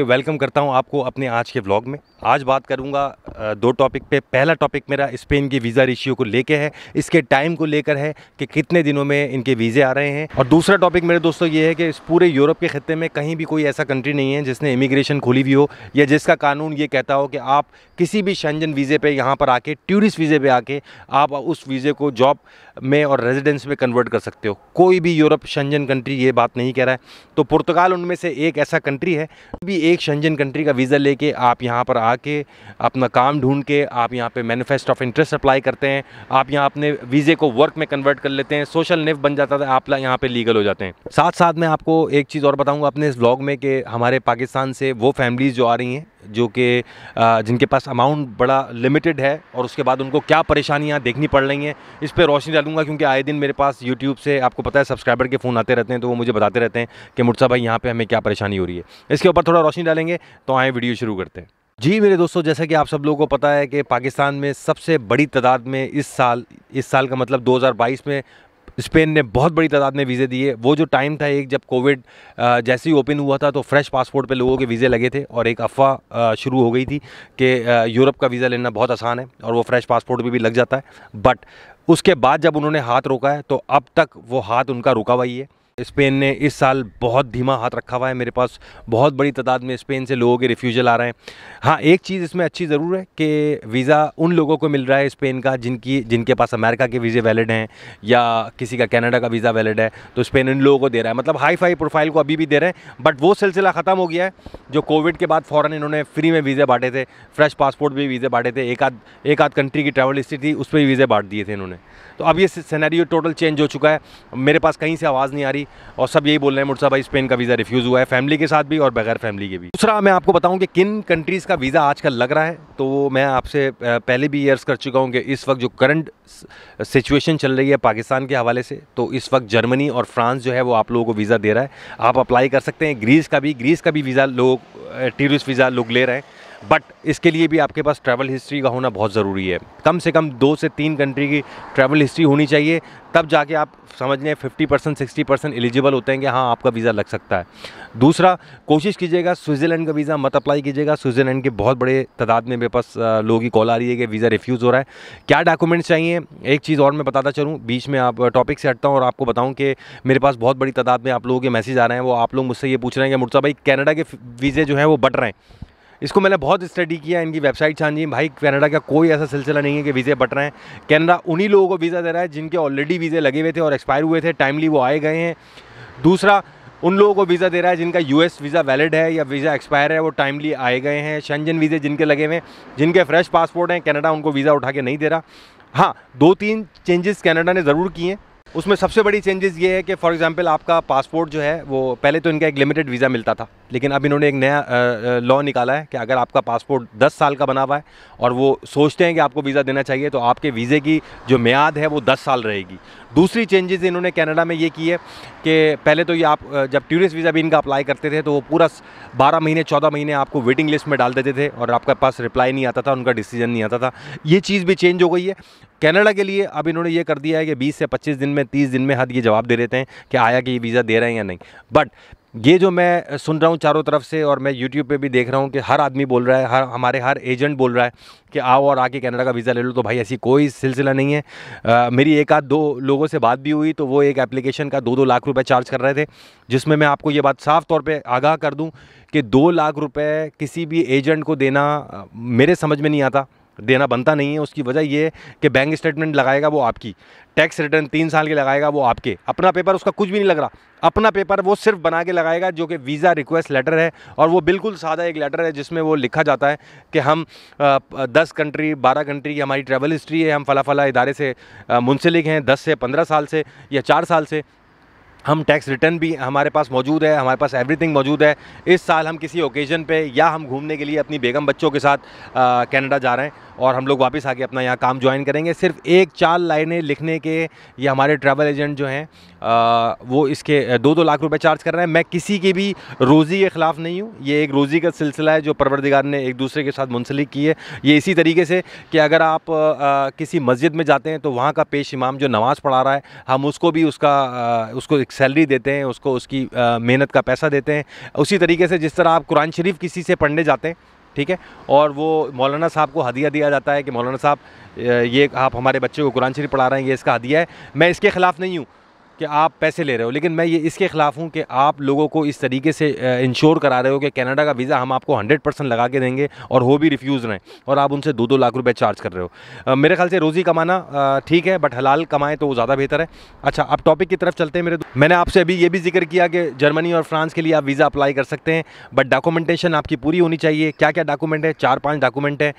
welcome करता हूं आपको अपने आज के व्लॉग में आज बात करूंगा दो टॉपिक पे पहला टॉपिक मेरा स्पेन की वीज़ा रेशियो को लेके है इसके टाइम को लेकर है कि कितने दिनों में इनके वीज़े आ रहे हैं और दूसरा टॉपिक मेरे दोस्तों ये है कि इस पूरे यूरोप के खत्े में कहीं भी कोई ऐसा कंट्री नहीं है जिसने इमिग्रेशन खोली हुई हो या जिसका कानून ये कहता हो कि आप किसी भी शंजन वीज़े पर यहाँ पर आके टूरिस्ट वीज़े पर आके आप उस वीज़े को जॉब में और रेजिडेंस में कन्वर्ट कर सकते हो कोई भी यूरोप शंजन कंट्री ये बात नहीं कह रहा है तो पुर्तगाल उनमें से एक ऐसा कंट्री है भी एक शंजन कंट्री का वीज़ा लेके आप यहाँ पर आके अपना काम ढूंढ के आप यहाँ पे मैनिफेस्ट ऑफ इंटरेस्ट अप्लाई करते हैं आप यहाँ अपने वीज़े को वर्क में कन्वर्ट कर लेते हैं सोशल नेफ बन जाता था आप यहाँ पर लीगल हो जाते हैं साथ साथ मैं आपको एक चीज़ और बताऊँगा अपने इस ब्लॉग में कि हमारे पाकिस्तान से वो फैमिलीज़ जो आ रही हैं जो कि जिनके पास अमाउंट बड़ा लिमिटेड है और उसके बाद उनको क्या परेशानियाँ देखनी पड़ रही हैं इस पर रोशनी डालूंगा क्योंकि आए दिन मेरे पास यूट्यूब से आपको पता है सब्सक्राइबर के फ़ोन आते रहते हैं तो वो मुझे बताते रहते हैं कि मुर्सा भाई यहाँ पर हमें क्या परेशानी हो रही है इसके ऊपर थोड़ा रोशनी डालेंगे तो आए वीडियो शुरू करते हैं जी मेरे दोस्तों जैसा कि आप सब लोगों को पता है कि पाकिस्तान में सबसे बड़ी तादाद में इस साल इस साल का मतलब 2022 में स्पेन ने बहुत बड़ी तादाद में वीज़े दिए वो जो टाइम था एक जब कोविड जैसे ही ओपन हुआ था तो फ्रेश पासपोर्ट पे लोगों के वीज़े लगे थे और एक अफवाह शुरू हो गई थी कि यूरोप का वीज़ा लेना बहुत आसान है और वो फ्रेश पासपोर्ट पे भी लग जाता है बट उसके बाद जब उन्होंने हाथ रोका है तो अब तक वो हाथ उनका रुका हुआ ही है स्पेन ने इस साल बहुत धीमा हाथ रखा हुआ है मेरे पास बहुत बड़ी तादाद में स्पेन से लोगों के रिफ्यूजल आ रहे हैं हाँ एक चीज़ इसमें अच्छी ज़रूर है कि वीज़ा उन लोगों को मिल रहा है स्पेन का जिनकी जिनके पास अमेरिका के वीज़े वैलिड हैं या किसी का कनाडा का वीज़ा वैलिड है तो स्पेन उन लोगों को दे रहा है मतलब हाई फाई प्रोफाइल को अभी भी दे रहे हैं बट वो सिलसिला ख़त्म हो गया है जो कोविड के बाद फ़ौरन इन्होंने फ्री में वीज़े बांटे थे फ्रेश पासपोर्ट भी वीज़े बांटे थे एक आध एक आध कंट्री की ट्रैवल हिस्ट्री थी उस पर भी वीज़े बांट दिए थे इन्होंने तो अब ये सैनैरियो टोटल चेंज हो चुका है मेरे पास कहीं से आवाज़ नहीं आ रही भाई और सब यही बोल रहे हैं मुर्सा भाई स्पेन का वीज़ा रिफ्यूज़ हुआ है फैमिली के साथ भी और बगैर फैमिली के भी दूसरा मैं आपको बताऊँ कि किन कंट्रीज़ का वीज़ा आजकल लग रहा है तो मैं आपसे पहले भी ईयर्स कर चुका हूँ कि इस वक्त जो करंट सिचुएशन चल रही है पाकिस्तान के हवाले से तो इस वक्त जर्मनी और फ्रांस जो है वो आप लोगों को वीज़ा दे रहा है आप अप्लाई कर सकते हैं ग्रीस का भी ग्रीस का भी वीज़ा लोग टूरिस्ट वीज़ा लोग ले रहे हैं बट इसके लिए भी आपके पास ट्रैवल हिस्ट्री का होना बहुत ज़रूरी है कम से कम दो से तीन कंट्री की ट्रैवल हिस्ट्री होनी चाहिए तब जाके आप समझ लें fifty percent sixty percent eligible होते हैं कि हाँ आपका वीज़ा लग सकता है दूसरा कोशिश कीजिएगा स्विट्ज़रलैंड का वीज़ा मत अप्लाई कीजिएगा स्विट्ज़रलैंड के बहुत बड़े तादाद में मेरे पास लोगों की कॉल आ रही है कि वीज़ा रिफ्यूज़ हो रहा है क्या डॉक्यूमेंट्स चाहिए एक चीज़ और मैं बताता चलूँ बीच में आप टॉपिक से हटता हूँ और आपको बताऊँ कि मेरे पास बहुत बड़ी तादाद में आप लोगों के मैसेज आ रहे हैं वो आप लोग मुझसे ये पूछ रहे हैं कि मुर्सा भाई कैनेडा के वीज़े जो हैं वो बट रहे हैं इसको मैंने बहुत स्टडी किया इनकी वेबसाइट छानी भाई कनाडा का कोई ऐसा सिलसिला नहीं है कि वीज़े बट रहे हैं कैनेडा उन्हीं लोगों को वीज़ा दे रहा है जिनके ऑलरेडी वीज़े लगे हुए थे और एक्सपायर हुए थे टाइमली वो आए गए हैं दूसरा उन लोगों को वीज़ा दे रहा है जिनका यू वीज़ा वैलिड है या वीज़ा एक्सपायर है वो टाइमली आए गए हैं शंजन वीज़े जिनके लगे हुए हैं जिनके फ्रेश पासपोर्ट हैं कनाडा उनको वीज़ा उठा के नहीं दे रहा हाँ दो तीन चेंजेस कनाडा ने ज़रूर किए हैं उसमें सबसे बड़ी चेंजेस ये है कि फॉर एग्जांपल आपका पासपोर्ट जो है वो पहले तो इनका एक लिमिटेड वीज़ा मिलता था लेकिन अब इन्होंने एक नया लॉ निकाला है कि अगर आपका पासपोर्ट 10 साल का बना हुआ है और वो सोचते हैं कि आपको वीज़ा देना चाहिए तो आपके वीज़े की जो म्याद है वो 10 साल रहेगी दूसरी चेंजेस इन्होंने कनाडा में ये की है कि पहले तो ये आप जब टूरिस्ट वीज़ा भी इनका अप्लाई करते थे तो वो पूरा बारह महीने चौदह महीने आपको वेटिंग लिस्ट में डाल देते थे और आपके पास रिप्लाई नहीं आता था उनका डिसीजन नहीं आता था ये चीज़ भी चेंज हो गई है कैनेडा के लिए अब इन्होंने ये कर दिया है कि बीस से पच्चीस दिन में में तीस दिन में हद ये जवाब दे देते हैं कि आया कि ये वीज़ा दे रहे हैं या नहीं बट ये जो मैं सुन रहा हूँ चारों तरफ से और मैं यूट्यूब पे भी देख रहा हूँ कि हर आदमी बोल रहा है हर हमारे हर एजेंट बोल रहा है कि आओ और आके कनाडा का वीज़ा ले लो तो भाई ऐसी कोई सिलसिला नहीं है आ, मेरी एक आध दो लोगों से बात भी हुई तो वो एक एप्लीकेशन का दो दो लाख रुपए चार्ज कर रहे थे जिसमें मैं आपको ये बात साफ तौर पर आगाह कर दूँ कि दो लाख रुपये किसी भी एजेंट को देना मेरे समझ में नहीं आता देना बनता नहीं है उसकी वजह ये है कि बैंक स्टेटमेंट लगाएगा वो आपकी टैक्स रिटर्न तीन साल के लगाएगा वो आपके अपना पेपर उसका कुछ भी नहीं लग रहा अपना पेपर वो सिर्फ बना के लगाएगा जो कि वीज़ा रिक्वेस्ट लेटर है और वो बिल्कुल सादा एक लेटर है जिसमें वो लिखा जाता है कि हम दस कंट्री बारह कंट्री की हमारी ट्रैवल हिस्ट्री है हम फ़ला फ़ला इदारे से मुंसलिक हैं दस से पंद्रह साल से या चार साल से हम टैक्स रिटर्न भी हमारे पास मौजूद है हमारे पास एवरीथिंग मौजूद है इस साल हम किसी ओकेज़न पे या हम घूमने के लिए अपनी बेगम बच्चों के साथ कनाडा जा रहे हैं और हम लोग वापस आके अपना यहाँ काम ज्वाइन करेंगे सिर्फ एक चार लाइनें लिखने के ये हमारे ट्रैवल एजेंट जो हैं वो इसके दो दो लाख रुपए चार्ज कर रहे हैं मैं किसी की भी रोज़ी के ख़िलाफ़ नहीं हूँ ये एक रोज़ी का सिलसिला है जो परवरदिगार ने एक दूसरे के साथ मुंसलिक की है ये इसी तरीके से कि अगर आप आ, किसी मस्जिद में जाते हैं तो वहाँ का पेश इमाम जो नमाज़ पढ़ा रहा है हम उसको भी उसका उसको एक सैलरी देते हैं उसको उसकी मेहनत का पैसा देते हैं उसी तरीके से जिस तरह आप कुरान शरीफ किसी से पढ़ने जाते हैं ठीक है और वो मौलाना साहब को हदिया दिया जाता है कि मौलाना साहब ये आप हमारे बच्चे को कुरान शरीफ पढ़ा रहे हैं ये इसका हदिया है मैं इसके ख़िलाफ़ नहीं हूँ कि आप पैसे ले रहे हो लेकिन मैं ये इसके ख़िलाफ़ हूँ कि आप लोगों को इस तरीके से इंश्योर करा रहे हो कि कनाडा का वीज़ा हम आपको 100 परसेंट लगा के देंगे और हो भी रिफ्यूज़ रहें और आप उनसे दो दो लाख रुपए चार्ज कर रहे हो मेरे ख्याल से रोज़ी कमाना ठीक है बट हलाल कमाएँ तो वो ज़्यादा बेहतर है अच्छा आप टॉपिक की तरफ चलते हैं मेरे मैंने आपसे अभी ये भी जिक्र किया कि जर्मनी और फ्रांस के लिए आप वीज़ा अप्लाई कर सकते हैं बट डॉक्यूमेंटेशन आपकी पूरी होनी चाहिए क्या क्या डॉक्यूमेंट है चार पाँच डॉक्यूमेंट है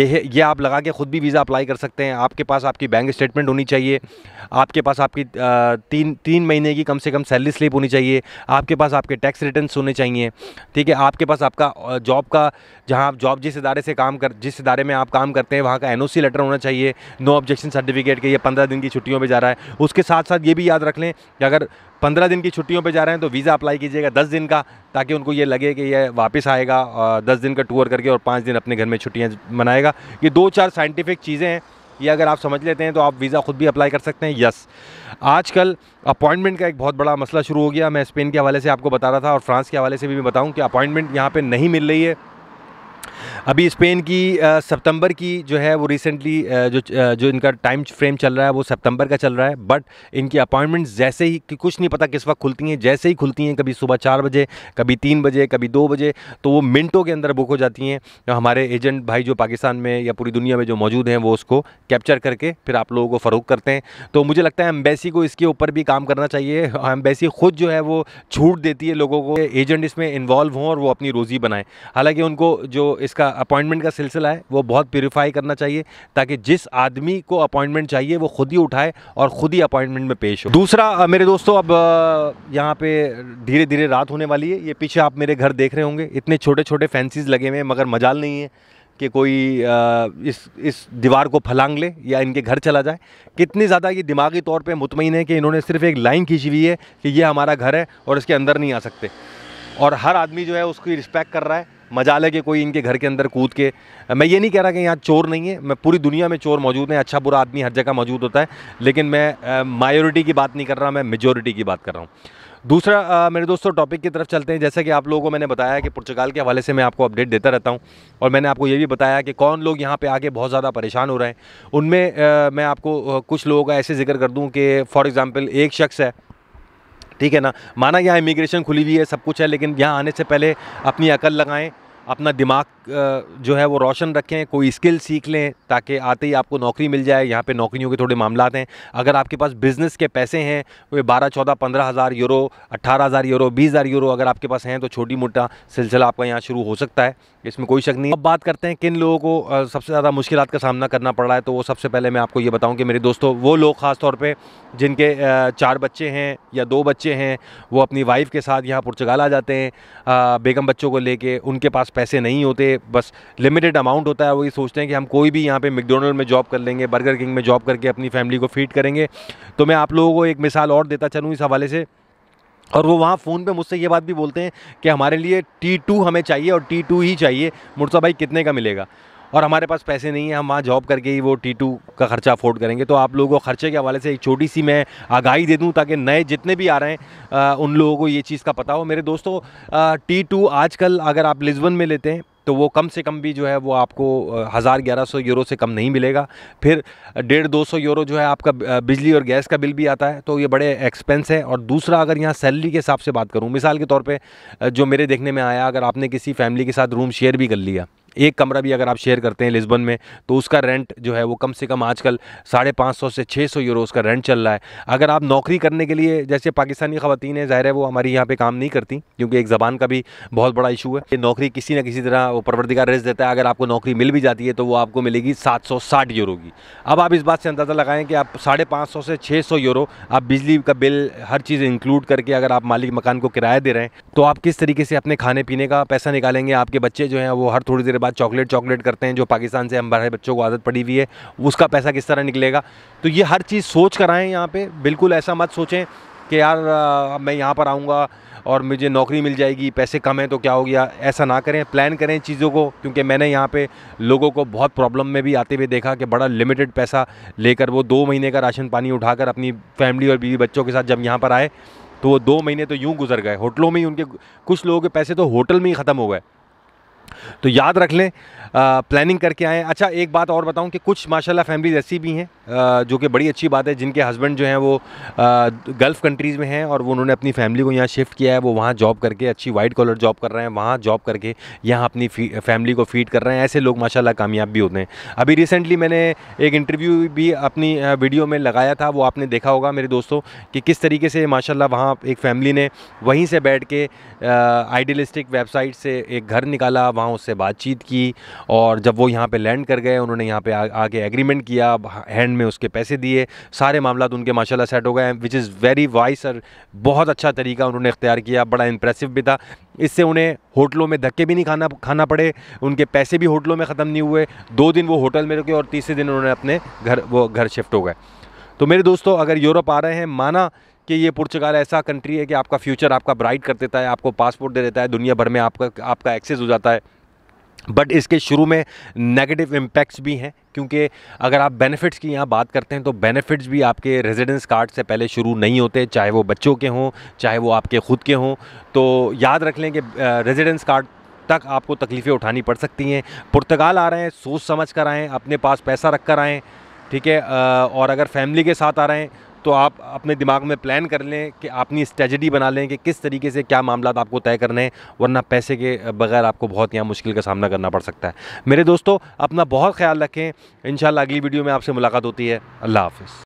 ये ये आप लगा के ख़ुद भी वीज़ा अप्लाई कर सकते हैं आपके पास आपकी बैंक स्टेटमेंट होनी चाहिए आपके पास आपकी तीन तीन महीने की कम से कम सैलरी स्लिप होनी चाहिए आपके पास आपके टैक्स रिटर्न होने चाहिए ठीक है आपके पास आपका जॉब का जहाँ आप जॉब जिस इदारे से काम कर जिस इदारे में आप काम करते हैं वहाँ का एन लेटर होना चाहिए नो ऑब्जेक्शन सर्टिफिकेट के ये पंद्रह दिन की छुट्टियों पर जा रहा है उसके साथ साथ ये भी याद रख लें कि अगर पंद्रह दिन की छुट्टियों पे जा रहे हैं तो वीज़ा अप्लाई कीजिएगा दस दिन का ताकि उनको ये लगे कि ये वापस आएगा दस दिन का टूर करके और पाँच दिन अपने घर में छुट्टियाँ मनाएगा ये दो चार साइंटिफिक चीज़ें हैं ये अगर आप समझ लेते हैं तो आप वीज़ा ख़ुद भी अप्लाई कर सकते हैं यस आजकल अपॉइंटमेंट का एक बहुत बड़ा मसला शुरू हो गया मैं स्पेन के हवाले से आपको बता रहा था और फ्रांस के हवाले से भी मैं बताऊँ कि अपॉइंटमेंट यहाँ पर नहीं मिल रही है अभी स्पेन की सितंबर की जो है वो रिसेंटली जो जो इनका टाइम फ्रेम चल रहा है वो सितंबर का चल रहा है बट इनकी अपॉइंटमेंट जैसे ही कि कुछ नहीं पता किस वक्त खुलती हैं जैसे ही खुलती हैं कभी सुबह चार बजे कभी तीन बजे कभी दो बजे तो वो मिनटों के अंदर बुक हो जाती हैं तो हमारे एजेंट भाई जो पाकिस्तान में या पूरी दुनिया में जो मौजूद हैं वो उसको कैप्चर करके फिर आप लोगों को फ़रूक करते हैं तो मुझे लगता है एम्बेसी को इसके ऊपर भी काम करना चाहिए एम्बेसी खुद जो है वो छूट देती है लोगों को एजेंट इसमें इन्वॉल्व हों और वो अपनी रोज़ी बनाएँ हालाँकि उनको जो इसका अपॉइंटमेंट का सिलसिला है वो बहुत प्योरीफाई करना चाहिए ताकि जिस आदमी को अपॉइंटमेंट चाहिए वो खुद ही उठाए और खुद ही अपॉइंटमेंट में पेश हो दूसरा मेरे दोस्तों अब यहाँ पे धीरे धीरे रात होने वाली है ये पीछे आप मेरे घर देख रहे होंगे इतने छोटे छोटे फैंसीज लगे हुए हैं मगर मजाल नहीं है कि कोई इस इस दीवार को फलांग ले या इनके घर चला जाए कितनी ज़्यादा ये दिमागी तौर पे मुतमिन है कि इन्होंने सिर्फ एक लाइन खींची हुई है कि ये हमारा घर है और इसके अंदर नहीं आ सकते और हर आदमी जो है उसकी रिस्पेक्ट कर रहा है मजा है कि कोई इनके घर के अंदर कूद के मैं ये नहीं कह रहा कि यहाँ चोर नहीं है मैं पूरी दुनिया में चोर मौजूद हैं अच्छा बुरा आदमी हर जगह मौजूद होता है लेकिन मैं मायोरिटी की बात नहीं कर रहा मैं मेजोरिटी की बात कर रहा हूँ दूसरा आ, मेरे दोस्तों टॉपिक की तरफ चलते हैं जैसा कि आप लोगों को मैंने बताया कि पुर्तगाल के हवाले से मैं आपको अपडेट देता रहता हूं और मैंने आपको ये भी बताया कि कौन लोग यहां पे आके बहुत ज़्यादा परेशान हो रहे हैं उनमें मैं आपको कुछ लोगों का ऐसे जिक्र कर दूं कि फॉर एग्ज़ाम्पल एक शख्स है ठीक है ना माना यहाँ इमिग्रेशन खुली हुई है सब कुछ है लेकिन यहाँ आने से पहले अपनी अकल लगाएं अपना दिमाग जो है वो रोशन रखें कोई स्किल सीख लें ताकि आते ही आपको नौकरी मिल जाए यहाँ पे नौकरियों के थोड़े मामला हैं अगर आपके पास बिज़नेस के पैसे हैं वे बारह चौदह पंद्रह हज़ार यूरो अट्ठारह हज़ार यूरो बीस हज़ार यूरो अगर आपके पास हैं तो छोटी मोटा सिलसिला आपका यहाँ शुरू हो सकता है इसमें कोई शक नहीं अब बात करते हैं किन लोगों को सबसे ज़्यादा मुश्किल का सामना करना पड़ रहा है तो वो सबसे पहले मैं आपको ये बताऊँ कि मेरे दोस्तों वो लोग ख़ास तौर पर जिनके चार बच्चे हैं या दो बच्चे हैं वो अपनी वाइफ़ के साथ यहाँ पुर्तगाल आ जाते हैं बेगम बच्चों को ले उनके पास पैसे नहीं होते बस लिमिटेड अमाउंट होता है वो ये सोचते हैं कि हम कोई भी यहाँ पे मैकडोनल्ड में जॉब कर लेंगे बर्गर किंग में जॉब करके अपनी फैमिली को फीड करेंगे तो मैं आप लोगों को एक मिसाल और देता चलूँ इस हवाले से और वो वहाँ फ़ोन पे मुझसे ये बात भी बोलते हैं कि हमारे लिए टी टू हमें चाहिए और टी टू ही चाहिए मुर्सा भाई कितने का मिलेगा और हमारे पास पैसे नहीं है हम वहाँ जॉब करके ही वो टी टू का खर्चा अफोर्ड करेंगे तो आप लोगों को खर्चे के हवाले से एक छोटी सी मैं आगाही दे दूँ ताकि नए जितने भी आ रहे हैं आ, उन लोगों को ये चीज़ का पता हो मेरे दोस्तों टी टू आजकल अगर आप लिस्बन में लेते हैं तो वो कम से कम भी जो है वो आपको हज़ार ग्यारह सौ यूरो से कम नहीं मिलेगा फिर डेढ़ दो सौ यूरो जो है आपका बिजली और गैस का बिल भी आता है तो ये बड़े एक्सपेंस है और दूसरा अगर यहाँ सैलरी के हिसाब से बात करूँ मिसाल के तौर पर जो मेरे देखने में आया अगर आपने किसी फैमिली के साथ रूम शेयर भी कर लिया एक कमरा भी अगर आप शेयर करते हैं लिस्बन में तो उसका रेंट जो है वो कम से कम आजकल साढ़े पाँच सौ से छः सौ यूरो उसका रेंट चल रहा है अगर आप नौकरी करने के लिए जैसे पाकिस्तानी ख़वान है ज़ाहिर है वो हमारी यहाँ पर काम नहीं करती क्योंकि एक ज़बान का भी बहुत बड़ा इशू है कि नौकरी किसी ना किसी तरह वो परवरदिगार रिस्क देता है अगर आपको नौकरी मिल भी जाती है तो वो आपको मिलेगी सात सौ साठ यूरो की अब आप इस बात से अंदाज़ा लगाएं कि आप साढ़े पाँच सौ से छः सौ यूरो आप बिजली का बिल हर चीज़ इंक्लूड करके अगर आप मालिक मकान को किराया दे रहे हैं तो आप किस तरीके से अपने खाने पीने का पैसा निकालेंगे आपके बच्चे जो हैं वो हर थोड़ी देर बाद बाद चॉकलेट चॉकलेट करते हैं जो पाकिस्तान से हम हमारे बच्चों को आदत पड़ी हुई है उसका पैसा किस तरह निकलेगा तो ये हर चीज़ सोच कर आएँ यहाँ पर बिल्कुल ऐसा मत सोचें कि यार मैं यहाँ पर आऊँगा और मुझे नौकरी मिल जाएगी पैसे कम हैं तो क्या हो गया ऐसा ना करें प्लान करें चीज़ों को क्योंकि मैंने यहाँ पे लोगों को बहुत प्रॉब्लम में भी आते हुए देखा कि बड़ा लिमिटेड पैसा लेकर वो दो महीने का राशन पानी उठाकर अपनी फैमिली और बीवी बच्चों के साथ जब यहाँ पर आए तो वो दो महीने तो यूँ गुजर गए होटलों में ही उनके कुछ लोगों के पैसे तो होटल में ही ख़त्म हो गए तो याद रख लें प्लानिंग करके आएँ अच्छा एक बात और बताऊं कि कुछ माशाल्लाह फैमिलीज ऐसी भी हैं जो कि बड़ी अच्छी बात है जिनके हस्बैंड जो हैं वो गल्फ़ कंट्रीज़ में हैं और वो उन्होंने अपनी फैमिली को यहाँ शिफ्ट किया है वो वहाँ जॉब करके अच्छी वाइट कॉलर जॉब कर रहे हैं वहाँ जॉब करके यहाँ अपनी फैमिली को फीड कर रहे हैं ऐसे लोग माशाला कामयाब भी होते हैं अभी रिसेंटली मैंने एक इंटरव्यू भी अपनी वीडियो में लगाया था वो आपने देखा होगा मेरे दोस्तों कि किस तरीके से माशाला वहाँ एक फैमिली ने वहीं से बैठ के आइडियलिस्टिक वेबसाइट से एक घर निकाला वहाँ वहाँ उससे बातचीत की और जब वो यहाँ पे लैंड कर गए उन्होंने यहाँ पे आके एग्रीमेंट किया हैंड में उसके पैसे दिए सारे मामला तो उनके माशाला सेट हो गए विच इज़ वेरी वाइस और बहुत अच्छा तरीका उन्होंने इख्तियार किया बड़ा इंप्रेसिव भी था इससे उन्हें होटलों में धक्के भी नहीं खाना खाना पड़े उनके पैसे भी होटलों में ख़त्म नहीं हुए दो दिन वो होटल में रुके और तीसरे दिन उन्होंने अपने घर वो घर शिफ्ट हो गए तो मेरे दोस्तों अगर यूरोप आ रहे हैं माना कि ये पुर्तगाल ऐसा कंट्री है कि आपका फ्यूचर आपका ब्राइट कर देता है आपको पासपोर्ट दे देता है दुनिया भर में आपका आपका एक्सेस हो जाता है बट इसके शुरू में नेगेटिव इम्पैक्ट्स भी हैं क्योंकि अगर आप बेनिफिट्स की यहाँ बात करते हैं तो बेनिफिट्स भी आपके रेजिडेंस कार्ड से पहले शुरू नहीं होते चाहे वो बच्चों के हों चाहे वो आपके ख़ुद के हों तो याद रख लें कि रेजिडेंस कार्ड तक आपको तकलीफ़ें उठानी पड़ सकती हैं पुर्तगाल आ रहे हैं सोच समझ कर आएँ अपने पास पैसा रख कर आएँ ठीक है और अगर फैमिली के साथ आ रहे हैं तो आप अपने दिमाग में प्लान कर लें कि अपनी स्ट्रेटजी बना लें कि किस तरीके से क्या मामला आपको तय करने हैं वरना पैसे के बगैर आपको बहुत यहाँ मुश्किल का सामना करना पड़ सकता है मेरे दोस्तों अपना बहुत ख्याल रखें इन अगली वीडियो में आपसे मुलाकात होती है अल्लाह हाफिज़